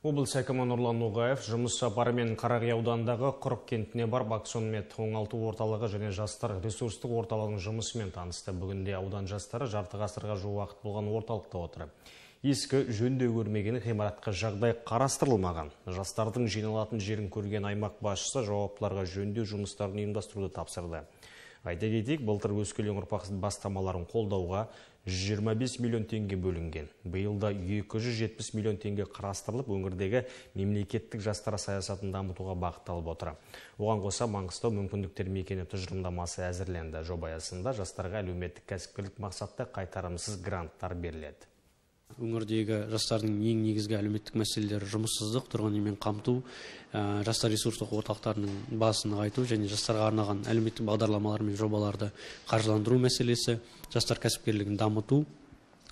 Облыс әкімі Нұрлан Ноғаев жұмыс сапарымен Қарағия ауданындағы құрық кентіне барып баксонмет оңалту орталығы және жастар ресурстық орталығының жұмысымен танысты бүгінде аудан жастары жарты ғасырға жуық уақыт болған орталықта отыр ескі жөндеу көрмеген ғимаратқа жағдай қарастырылмаған жастардың жиналатын жерін көрген аймақ басшысы жауаптыларға жөнде жұмыстарын ұйымдастыруды тапсырды айта кетейік былтыр өскелең ұрпақ бастамаларын қолдауға 125 миллион теңге бөлінген биыл да 270 миллион теңге қарастырылып өңірдегі мемлекеттік жастар саясатын дамытуға бағытталып отыр оған қоса маңғыстау мүмкіндіктер мекені тұжырымдамасы әзірленді жоба аясында жастарға әлеуметтік кәсіпкерлік мақсатта қайтарымсыз гранттар беріледі өңірдегі жастардың ең негізгі әлеуметтік мәселелері жұмыссыздық тұрғын үймен қамту ә, жастар ресурстық орталықтарының басын нығайту және жастарға арналған әлеуметтік бағдарламалар мен жобаларды қаржыландыру мәселесі жастар кәсіпкерлігін дамыту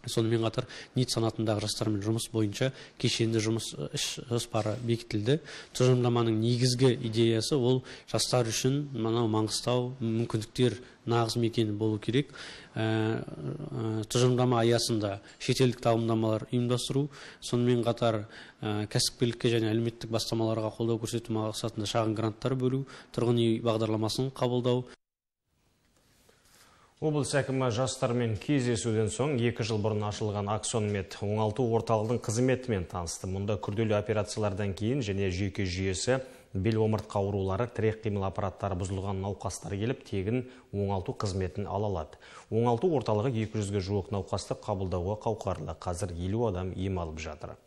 сонымен қатар нит санатындағы жастармен жұмыс бойынша кешенді жұмыс э, іс жоспары бекітілді тұжырымдаманың негізгі идеясы ол жастар үшін мынау маңғыстау мүмкіндіктер нағыз мекені болу керек э, э, тұжырымдама аясында шетелдік тағылымдамалар ұйымдастыру сонымен қатар кәсіпкерлікке және әлеуметтік бастамаларға қолдау көрсету мақсатында шағын гранттар бөлу тұрғын үй бағдарламасын қабылдау облыс әкімі жастармен кездесуден соң екі жыл бұрын ашылған аксонмет, оңалту орталығының қызметімен танысты мұнда күрделі операциялардан кейін және жүйке жүйесі бел омыртқа аурулары тірек қимыл аппараттары бұзылған науқастар келіп тегін оңалту қызметін ала алады оңалту орталығы 200-ге жуық науқасты қабылдауға қауқарлы қазір елу адам ем алып жатыр